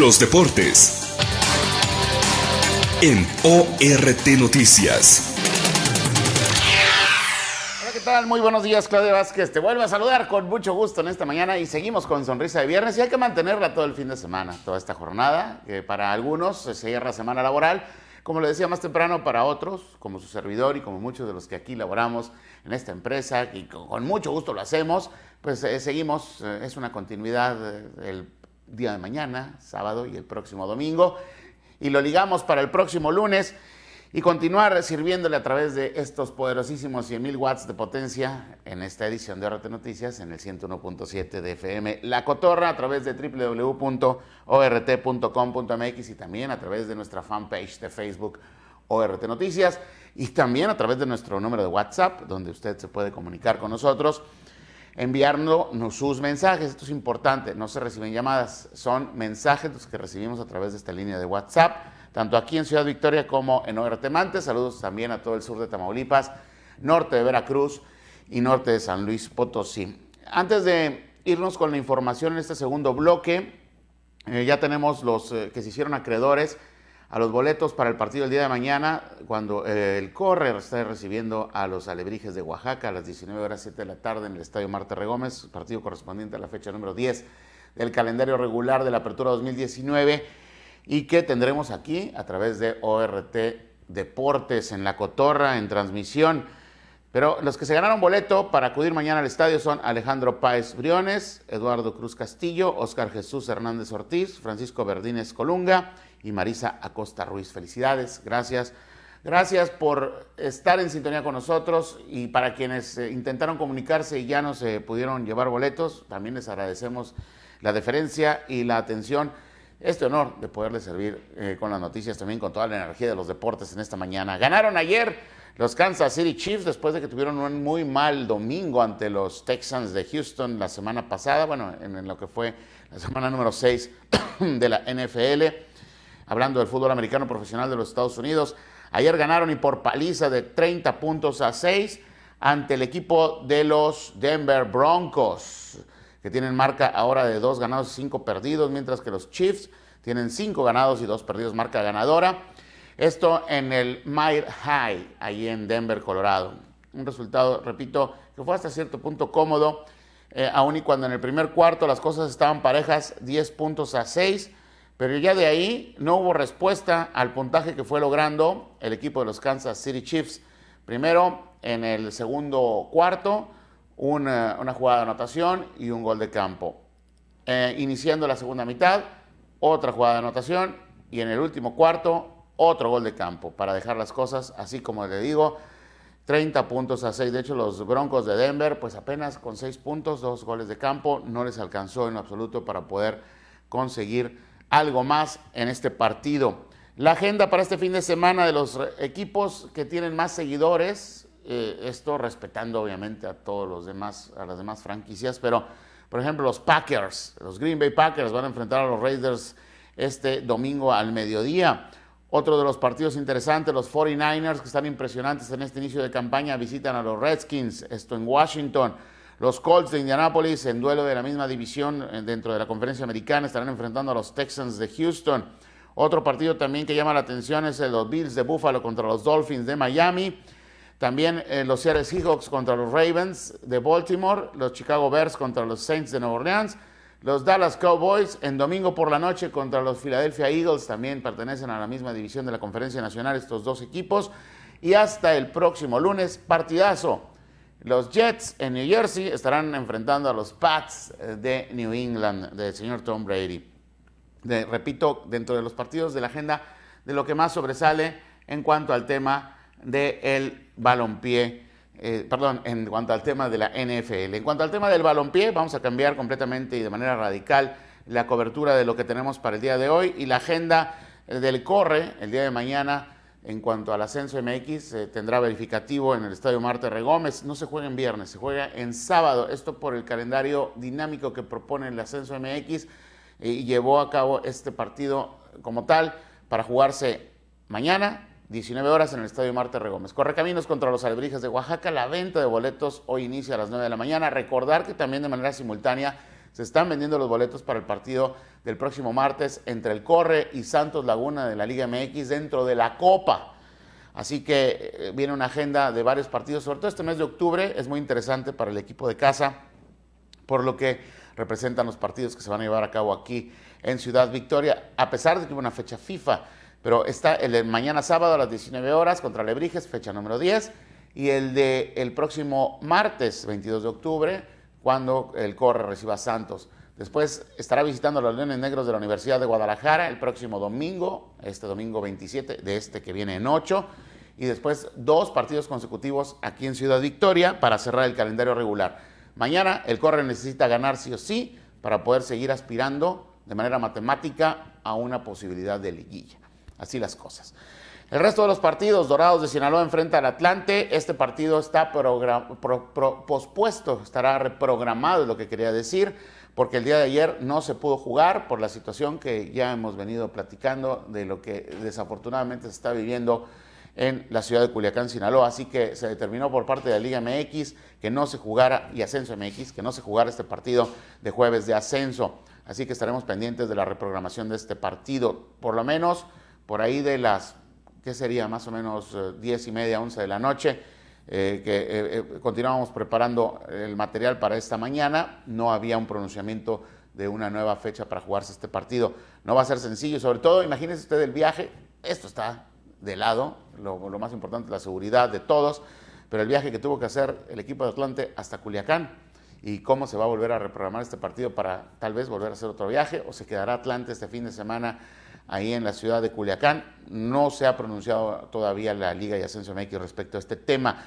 Los deportes. En ORT Noticias. Hola, ¿qué tal? Muy buenos días, Claudia Vázquez. Te vuelvo a saludar con mucho gusto en esta mañana y seguimos con sonrisa de viernes y hay que mantenerla todo el fin de semana, toda esta jornada, que para algunos se cierra semana laboral. Como le decía más temprano, para otros, como su servidor y como muchos de los que aquí laboramos en esta empresa y con mucho gusto lo hacemos, pues eh, seguimos, eh, es una continuidad, eh, el día de mañana, sábado y el próximo domingo. Y lo ligamos para el próximo lunes y continuar sirviéndole a través de estos poderosísimos 100.000 watts de potencia en esta edición de ORT Noticias en el 101.7 de FM La Cotorra a través de www.ort.com.mx y también a través de nuestra fanpage de Facebook ORT Noticias y también a través de nuestro número de WhatsApp donde usted se puede comunicar con nosotros enviarnos sus mensajes. Esto es importante, no se reciben llamadas, son mensajes los que recibimos a través de esta línea de WhatsApp, tanto aquí en Ciudad Victoria como en Ogratemante. Saludos también a todo el sur de Tamaulipas, norte de Veracruz y norte de San Luis Potosí. Antes de irnos con la información en este segundo bloque, eh, ya tenemos los eh, que se hicieron acreedores a los boletos para el partido del día de mañana, cuando eh, el Correr está recibiendo a los Alebrijes de Oaxaca a las 19 horas 7 de la tarde en el Estadio Marta Regómez, partido correspondiente a la fecha número 10 del calendario regular de la Apertura 2019 y que tendremos aquí a través de ORT Deportes en La Cotorra en transmisión. Pero los que se ganaron boleto para acudir mañana al estadio son Alejandro Páez Briones, Eduardo Cruz Castillo, Oscar Jesús Hernández Ortiz, Francisco Verdínez Colunga, y Marisa Acosta Ruiz. Felicidades, gracias. Gracias por estar en sintonía con nosotros y para quienes eh, intentaron comunicarse y ya no se pudieron llevar boletos, también les agradecemos la deferencia y la atención. Este honor de poderles servir eh, con las noticias también con toda la energía de los deportes en esta mañana. Ganaron ayer los Kansas City Chiefs después de que tuvieron un muy mal domingo ante los Texans de Houston la semana pasada, bueno, en, en lo que fue la semana número 6 de la NFL hablando del fútbol americano profesional de los Estados Unidos. Ayer ganaron y por paliza de 30 puntos a 6 ante el equipo de los Denver Broncos, que tienen marca ahora de 2 ganados y 5 perdidos, mientras que los Chiefs tienen 5 ganados y 2 perdidos, marca ganadora. Esto en el Mile High, ahí en Denver, Colorado. Un resultado, repito, que fue hasta cierto punto cómodo, eh, aun y cuando en el primer cuarto las cosas estaban parejas, 10 puntos a 6 pero ya de ahí no hubo respuesta al puntaje que fue logrando el equipo de los Kansas City Chiefs. Primero, en el segundo cuarto, eh, una, jugada de anotación y un gol de campo. Eh, iniciando la segunda mitad, otra jugada de anotación y en el último cuarto, otro gol de campo para dejar las cosas así como le digo. 30 puntos a 6. De hecho, los Broncos de Denver, pues apenas con 6 puntos, dos goles de campo, no les alcanzó en absoluto para poder conseguir algo más en este partido. La agenda para este fin de semana de los equipos que tienen más seguidores, eh, esto respetando obviamente a todos los demás, a las demás franquicias, pero por ejemplo los Packers, los Green Bay Packers van a enfrentar a los Raiders este domingo al mediodía. Otro de los partidos interesantes, los 49ers, que están impresionantes en este inicio de campaña, visitan a los Redskins, esto en Washington. Los Colts de Indianápolis, en duelo de la misma división eh, dentro de la conferencia americana, estarán enfrentando a los Texans de Houston. Otro partido también que llama la atención es los Bills de Buffalo contra los Dolphins de Miami. También eh, los Seattle Seahawks contra los Ravens de Baltimore, los Chicago Bears contra los Saints de Nueva Orleans, los Dallas Cowboys en domingo por la noche contra los Philadelphia Eagles, también pertenecen a la misma división de la Conferencia Nacional estos dos equipos. Y hasta el próximo lunes, partidazo los Jets en New Jersey estarán enfrentando a los Pats eh, de New England, del señor Tom Brady. repito, dentro de los partidos de la agenda, de lo que más sobresale en cuanto al tema del de balompié, eh, perdón, en cuanto al tema de la NFL. En cuanto al tema del balompié, vamos a cambiar completamente y de manera radical la cobertura de lo que tenemos para el día de hoy y la agenda del corre el día de mañana en cuanto al ascenso MX, tendrá verificativo en el Estadio Marte Regómez. Gómez. No se juega en viernes, se juega en sábado. Esto por el calendario dinámico que propone el ascenso MX eh, y llevó a cabo este partido como tal para jugarse mañana, 19 horas en el Estadio Marte Regómez. Gómez. Correcaminos contra los Alebrijes de Oaxaca. La venta de boletos hoy inicia a las 9 de la mañana. Recordar que también de manera simultánea se están vendiendo los boletos para el partido del próximo martes entre el Corre y Santos Laguna de la Liga MX dentro de la Copa. Así que eh, viene una agenda de varios partidos, sobre todo este mes de octubre, es muy interesante para el equipo de casa, por lo que representan los partidos que se van a llevar a cabo aquí en Ciudad Victoria, a pesar de que hubo una fecha FIFA, pero está el de mañana sábado a las 19 horas contra Lebrijes, fecha número 10, y el de el próximo martes 22 de octubre cuando el Corre reciba a Santos. Después estará visitando a los Leones Negros de la Universidad de Guadalajara el próximo domingo, este domingo 27, de este que viene en 8. Y después dos partidos consecutivos aquí en Ciudad Victoria para cerrar el calendario regular. Mañana el Corre necesita ganar sí o sí para poder seguir aspirando de manera matemática a una posibilidad de liguilla. Así las cosas. El resto de los partidos, Dorados de Sinaloa enfrenta al Atlante. Este partido está pospuesto, estará reprogramado, es lo que quería decir, porque el día de ayer no se pudo jugar por la situación que ya hemos venido platicando de lo que desafortunadamente se está viviendo en la ciudad de Culiacán, Sinaloa. Así que se determinó por parte de la Liga MX que no se jugara, y Ascenso MX, que no se jugara este partido de jueves de ascenso. Así que estaremos pendientes de la reprogramación de este partido, por lo menos por ahí de las que sería más o menos 10 eh, y media, 11 de la noche, eh, que eh, continuamos preparando el material para esta mañana. No había un pronunciamiento de una nueva fecha para jugarse este partido. No va a ser sencillo, sobre todo, imagínese usted el viaje, esto está de lado, lo, lo más importante la seguridad de todos, pero el viaje que tuvo que hacer el equipo de Atlante hasta Culiacán y cómo se va a volver a reprogramar este partido para tal vez volver a hacer otro viaje o se quedará Atlante este fin de semana ahí en la ciudad de Culiacán. No se ha pronunciado todavía la Liga y Ascenso MX respecto a este tema.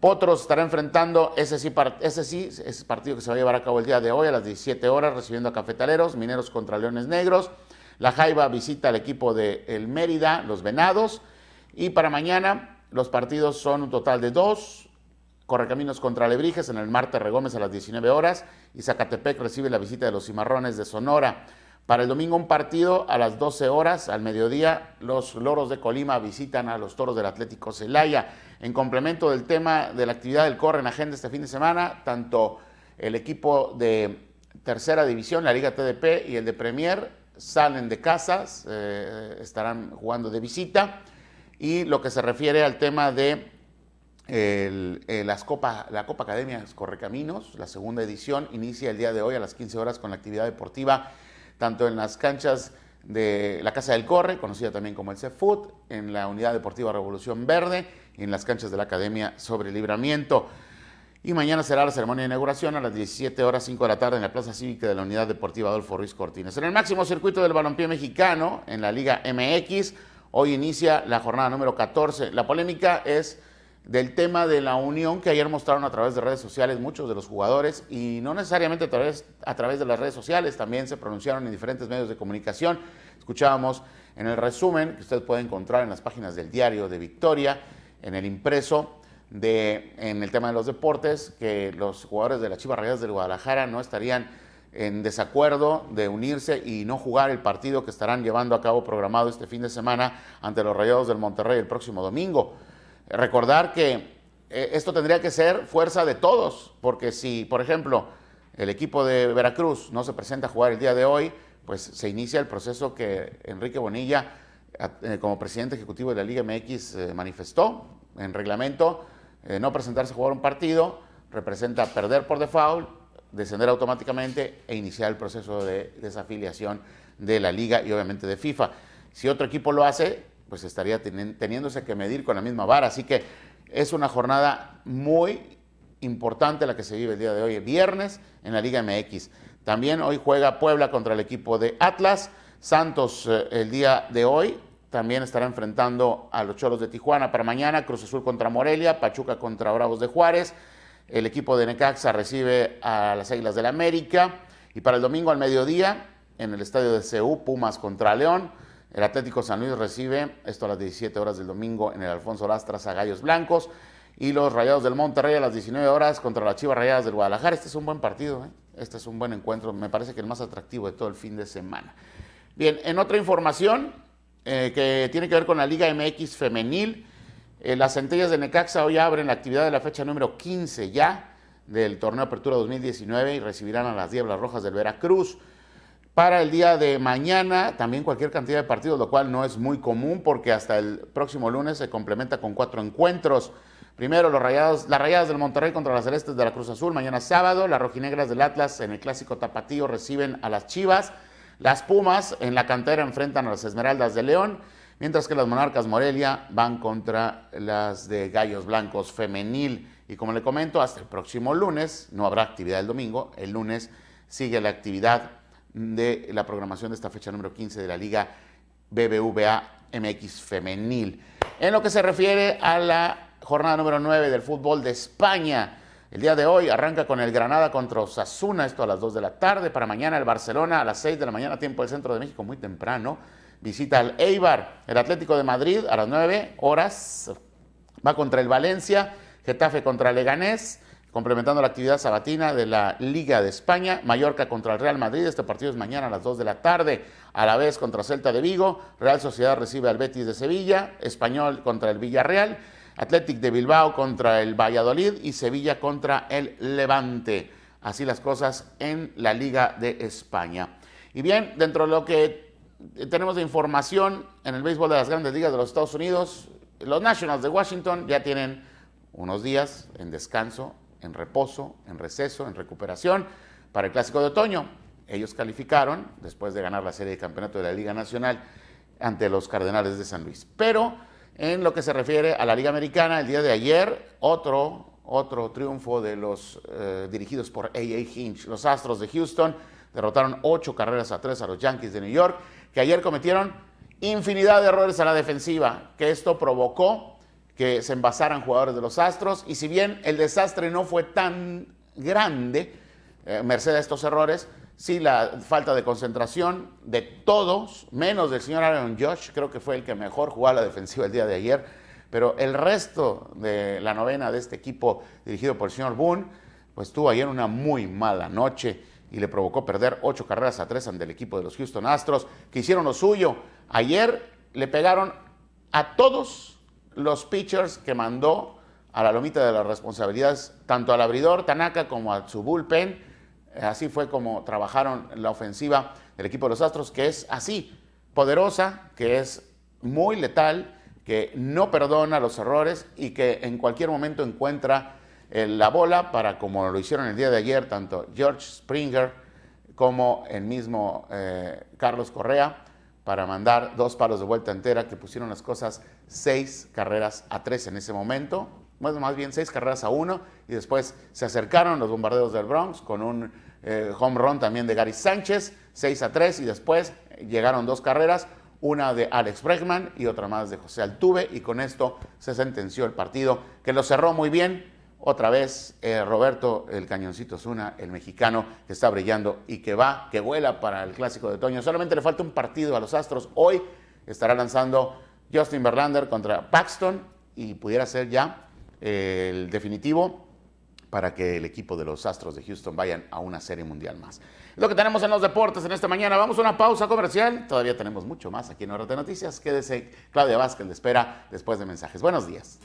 Potros estará enfrentando ese sí, ese sí partido que se va a llevar a cabo el día de hoy a las 17 horas, recibiendo a Cafetaleros, Mineros contra Leones Negros. La Jaiba visita al equipo de El Mérida, los Venados. Y para mañana los partidos son un total de dos. Correcaminos contra Lebrijes en el Marte Regómez a las 19 horas y Zacatepec recibe la visita de los Cimarrones de Sonora. Para el domingo un partido a las 12 horas, al mediodía, los Loros de Colima visitan a los Toros del Atlético Celaya. En complemento del tema de la actividad del Corre en Agenda este fin de semana, tanto el equipo de tercera división, la Liga TDP y el de Premier salen de casas, eh, estarán jugando de visita. Y lo que se refiere al tema de eh, las copas, la Copa Academia Correcaminos, la segunda edición, inicia el día de hoy a las 15 horas con la actividad deportiva tanto en las canchas de la Casa del Corre, conocida también como el CEFUT, en la Unidad Deportiva Revolución Verde y en las canchas de la Academia sobre Libramiento. Y mañana será la ceremonia de inauguración a las 17 horas 5 de la tarde en la Plaza Cívica de la Unidad Deportiva Adolfo Ruiz Cortines. En el máximo circuito del balompié mexicano, en la Liga MX, hoy inicia la jornada número 14. La polémica es del tema de la unión que ayer mostraron a través de redes sociales muchos de los jugadores y no necesariamente a través, de las redes sociales, también se pronunciaron en diferentes medios de comunicación. Escuchábamos en el resumen que usted puede encontrar en las páginas del diario de Victoria, en el impreso, de, en el tema de los deportes, que los jugadores de la Chivas Rayadas del Guadalajara no estarían en desacuerdo de unirse y no jugar el partido que estarán llevando a cabo programado este fin de semana ante los Rayados del Monterrey el próximo domingo. Recordar que eh, esto tendría que ser fuerza de todos, porque si, por ejemplo, el equipo de Veracruz no se presenta a jugar el día de hoy, pues se inicia el proceso que Enrique Bonilla, eh, como presidente ejecutivo de la Liga MX, eh, manifestó en reglamento. no presentarse a jugar un partido representa perder por default, descender automáticamente e iniciar el proceso de desafiliación de la liga y obviamente de FIFA. Si otro equipo lo hace, pues estaría teniéndose que medir con la misma vara. Así que es una jornada muy importante la que se vive el día de hoy, viernes, en la Liga MX. También hoy juega Puebla contra el equipo de Atlas. Santos eh, el día de hoy también estará enfrentando a los Choros de Tijuana para mañana, Cruz Azul contra Morelia, Pachuca contra Bravos de Juárez. El equipo de Necaxa recibe a las Águilas del la América. Y para el domingo al mediodía, en el estadio de CEU, Pumas contra León. El Atlético San Luis recibe, esto a las 17 horas del domingo, en el Alfonso Lastras a Gallos Blancos. Y los Rayados del Monterrey a las 19 horas contra las Chivas Rayadas del Guadalajara. Este es un buen partido, ¿eh? este es un buen encuentro. Me parece que el más atractivo de todo el fin de semana. Bien, en otra información eh, que tiene que ver con la Liga MX femenil, eh, las centellas de Necaxa hoy abren la actividad de la fecha número 15 ya del torneo Apertura 2019 y recibirán a las Diablas Rojas del Veracruz para el día de mañana, también cualquier cantidad de partidos, lo cual no es muy común porque hasta el próximo lunes se complementa con cuatro encuentros. Primero, los rayados, las rayadas del Monterrey contra las celestes de la Cruz Azul, mañana sábado. Las rojinegras del Atlas en el clásico Tapatío reciben a las Chivas. Las Pumas en la cantera enfrentan a las Esmeraldas de León, mientras que las Monarcas Morelia van contra las de Gallos Blancos Femenil. Y como le comento, hasta el próximo lunes, no habrá actividad el domingo, el lunes sigue la actividad de la programación de esta fecha número 15 de la Liga BBVA MX Femenil. En lo que se refiere a la jornada número 9 del fútbol de España, el día de hoy arranca con el Granada contra Osasuna, esto a las 2 de la tarde. Para mañana el Barcelona a las 6 de la mañana, tiempo del centro de México, muy temprano. Visita al Eibar, el Atlético de Madrid a las 9 horas. Va contra el Valencia, Getafe contra Leganés. Complementando la actividad sabatina de la Liga de España, Mallorca contra el Real Madrid, este partido es mañana a las 2 de la tarde, a la vez contra Celta de Vigo, Real Sociedad recibe al Betis de Sevilla, Español contra el Villarreal, Athletic de Bilbao contra el Valladolid y Sevilla contra el Levante. Así las cosas en la Liga de España. Y bien, dentro de lo que tenemos de información en el béisbol de las grandes ligas de los Estados Unidos, los Nationals de Washington ya tienen unos días en descanso en reposo, en receso, en recuperación para el Clásico de Otoño. Ellos calificaron después de ganar la serie de campeonato de la Liga Nacional ante los Cardenales de San Luis. Pero en lo que se refiere a la Liga Americana, el día de ayer, otro, otro triunfo de los eh, dirigidos por A.A. Hinch. Los Astros de Houston derrotaron ocho carreras a tres a los Yankees de New York, que ayer cometieron infinidad de errores a la defensiva, que esto provocó que se envasaran jugadores de los Astros. Y si bien el desastre no fue tan grande, eh, merced a estos errores, sí la falta de concentración de todos, menos del señor Aaron Josh, creo que fue el que mejor jugó a la defensiva el día de ayer, pero el resto de la novena de este equipo dirigido por el señor Boone, pues tuvo ayer una muy mala noche y le provocó perder ocho carreras a tres ante el equipo de los Houston Astros, que hicieron lo suyo. Ayer le pegaron a todos los pitchers que mandó a la lomita de las responsabilidades, tanto al abridor Tanaka como a su bullpen. Eh, así fue como trabajaron la ofensiva del equipo de los Astros, que es así, poderosa, que es muy letal, que no perdona los errores y que en cualquier momento encuentra eh, la bola para, como lo hicieron el día de ayer, tanto George Springer como el mismo eh, Carlos Correa, para mandar dos palos de vuelta entera que pusieron las cosas seis carreras a tres en ese momento. Bueno, más bien seis carreras a uno y después se acercaron los bombardeos del Bronx con un eh, home run también de Gary Sánchez, seis a tres y después llegaron dos carreras, una de Alex Bregman y otra más de José Altuve y con esto se sentenció el partido que lo cerró muy bien otra vez, eh, Roberto, el cañoncito Zuna, el mexicano que está brillando y que va, que vuela para el clásico de otoño. Solamente le falta un partido a los Astros. Hoy estará lanzando Justin Verlander contra Paxton y pudiera ser ya eh, el definitivo para que el equipo de los Astros de Houston vayan a una serie mundial más. Lo que tenemos en los deportes en esta mañana, vamos a una pausa comercial. Todavía tenemos mucho más aquí en Hora de Noticias. Quédese, Claudia Vázquez de espera después de mensajes. Buenos días.